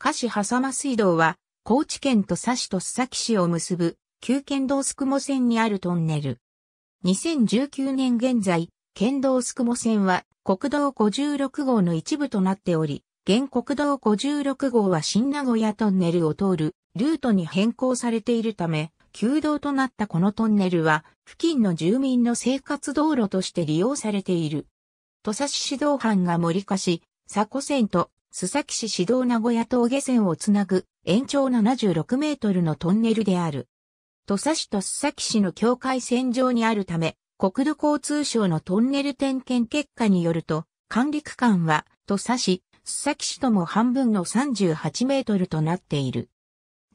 下市狭間水道は、高知県土佐市と須崎市を結ぶ、旧県道宿母線にあるトンネル。2019年現在、県道宿母線は、国道56号の一部となっており、現国道56号は新名古屋トンネルを通るルートに変更されているため、旧道となったこのトンネルは、付近の住民の生活道路として利用されている。土佐市指導班が森化し、佐古線と須崎市市道名古屋峠線をつなぐ延長76メートルのトンネルである。土佐市と須崎市の境界線上にあるため、国土交通省のトンネル点検結果によると、管理区間は土佐市、須崎市とも半分の38メートルとなっている。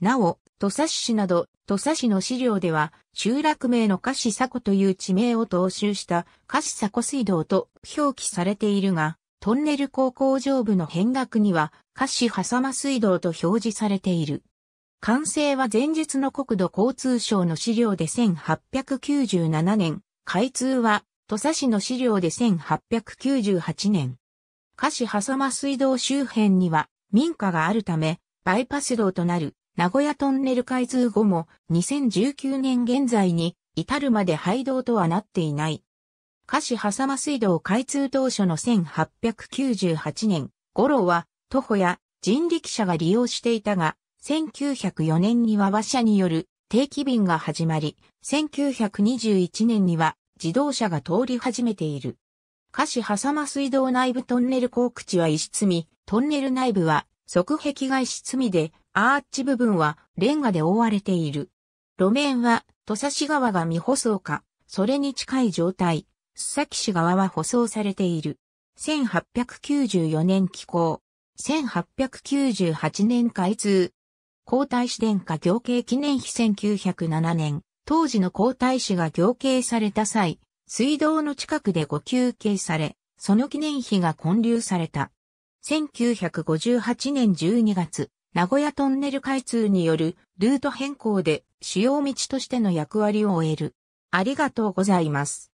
なお、土佐市など、土佐市の資料では、集落名の菓子佐古という地名を踏襲した菓子佐古水道と表記されているが、トンネル高工上部の変額には、下肢狭間水道と表示されている。完成は前日の国土交通省の資料で1897年、開通は土佐市の資料で1898年。下肢狭間水道周辺には民家があるため、バイパス道となる名古屋トンネル開通後も2019年現在に至るまで廃道とはなっていない。下市狭間水道開通当初の1898年頃は徒歩や人力車が利用していたが、1904年には馬車による定期便が始まり、1921年には自動車が通り始めている。下市狭間水道内部トンネル港口は石積み、トンネル内部は側壁外石積みで、アーチ部分はレンガで覆われている。路面は土佐市川が未舗装か、それに近い状態。須崎市側は舗装されている。1894年起工。1898年開通。皇太子殿下行慶記念碑1907年、当時の皇太子が行慶された際、水道の近くでご休憩され、その記念碑が建立された。1958年12月、名古屋トンネル開通によるルート変更で主要道としての役割を終える。ありがとうございます。